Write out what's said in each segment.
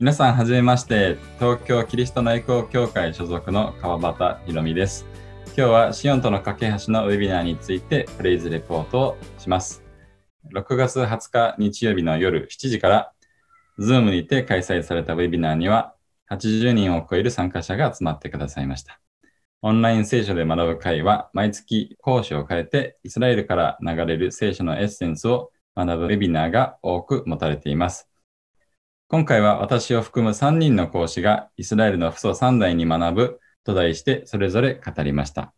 皆さん、はじめまして。東京キリストの栄協会所属の川端ひろみです。今日はシオンとの架け橋のウェビナーについてプレイズレポートをします。6月20日日曜日の夜7時から、Zoom にて開催されたウェビナーには、80人を超える参加者が集まってくださいました。オンライン聖書で学ぶ会は、毎月講師を変えて、イスラエルから流れる聖書のエッセンスを学ぶウェビナーが多く持たれています。今回は私を含む3人の講師がイスラエルの父祖3代に学ぶと題してそれぞれ語りました。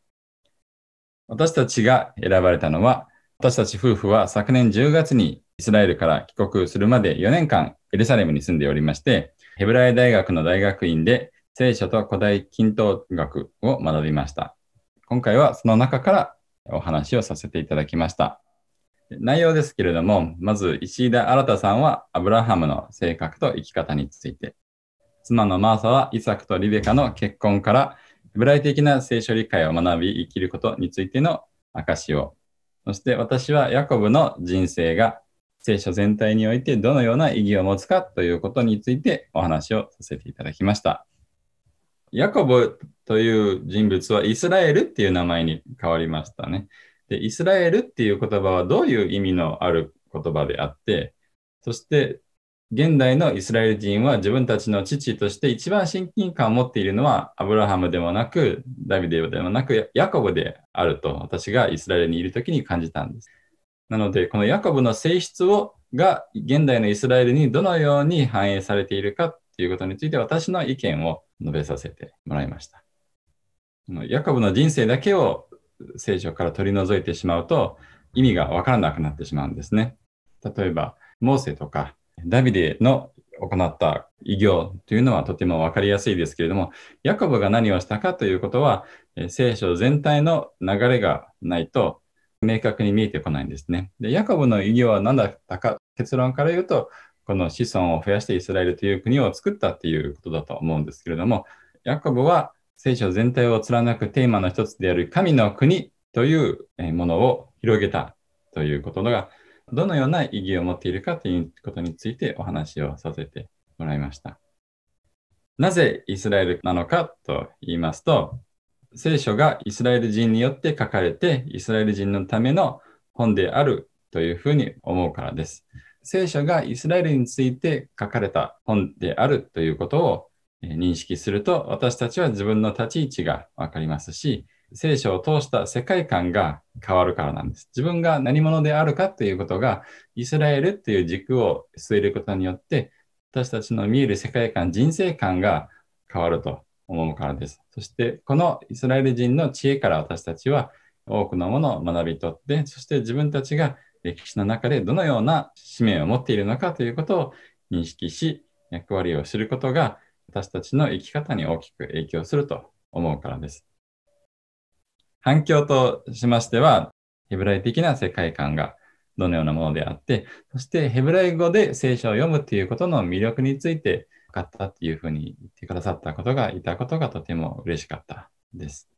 私たちが選ばれたのは、私たち夫婦は昨年10月にイスラエルから帰国するまで4年間エルサレムに住んでおりまして、ヘブライ大学の大学院で聖書と古代均等学を学びました。今回はその中からお話をさせていただきました。内容ですけれども、まず石井田新さんはアブラハムの性格と生き方について、妻のマーサはイサクとリベカの結婚からヘブライ的な聖書理解を学び生きることについての証を、そして私はヤコブの人生が聖書全体においてどのような意義を持つかということについてお話をさせていただきました。ヤコブという人物はイスラエルっていう名前に変わりましたね。で、イスラエルっていう言葉はどういう意味のある言葉であって、そして、現代のイスラエル人は自分たちの父として一番親近感を持っているのはアブラハムでもなく、ダビデでもなく、ヤコブであると私がイスラエルにいる時に感じたんです。なので、このヤコブの性質をが現代のイスラエルにどのように反映されているかということについて私の意見を述べさせてもらいました。ヤコブの人生だけを聖書から取り除いてしまうと意味がわからなくなってしまうんですね。例えば、モーセとかダビデの行った偉業というのはとても分かりやすいですけれども、ヤコブが何をしたかということは、聖書全体の流れがないと明確に見えてこないんですね。でヤコブの偉業は何だったか、結論から言うと、この子孫を増やしてイスラエルという国を作ったっていうことだと思うんですけれども、ヤコブは聖書全体を貫くテーマの一つである神の国というものを広げたということが、どのような意義を持っているかということについてお話をさせてもらいました。なぜイスラエルなのかと言いますと、聖書がイスラエル人によって書かれて、イスラエル人のための本であるというふうに思うからです。聖書がイスラエルについて書かれた本であるということを認識すると、私たちは自分の立ち位置がわかりますし、聖書を通した世界観が変わるからなんです。自分が何者であるかということが、イスラエルという軸を据えることによって、私たちの見える世界観、人生観が変わると思うからです。そして、このイスラエル人の知恵から私たちは多くのものを学び取って、そして自分たちが歴史の中でどのような使命を持っているのかということを認識し、役割を知ることが私たちの生き方に大きく影響すると思うからです。反響としましては、ヘブライ的な世界観がどのようなものであって、そしてヘブライ語で聖書を読むということの魅力について分かったっていうふうに言ってくださったことが、いたことがとても嬉しかったです。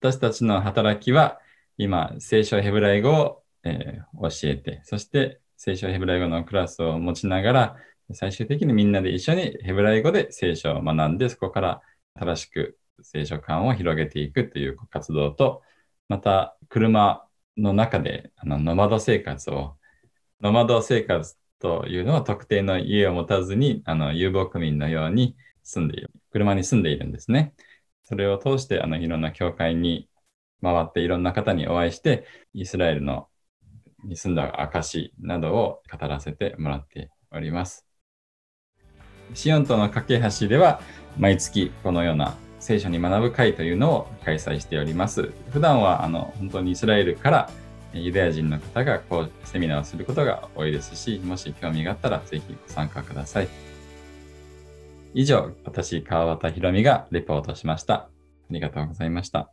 私たちの働きは、今、聖書ヘブライ語を、えー、教えて、そして聖書ヘブライ語のクラスを持ちながら、最終的にみんなで一緒にヘブライ語で聖書を学んで、そこから正しく聖書館を広げていくという活動と、また車の中であのノマド生活を、ノマド生活というのは特定の家を持たずにあの遊牧民のように住んでいる、車に住んでいるんですね。それを通してあのいろんな教会に回っていろんな方にお会いして、イスラエルのに住んだ証などを語らせてもらっております。シオンとの架け橋では毎月このような聖書に学ぶ会というのを開催しております。普段はあの本当にイスラエルからユダヤ人の方がこうセミナーをすることが多いですし、もし興味があったらぜひご参加ください。以上、私、川端ひろみがレポートしました。ありがとうございました。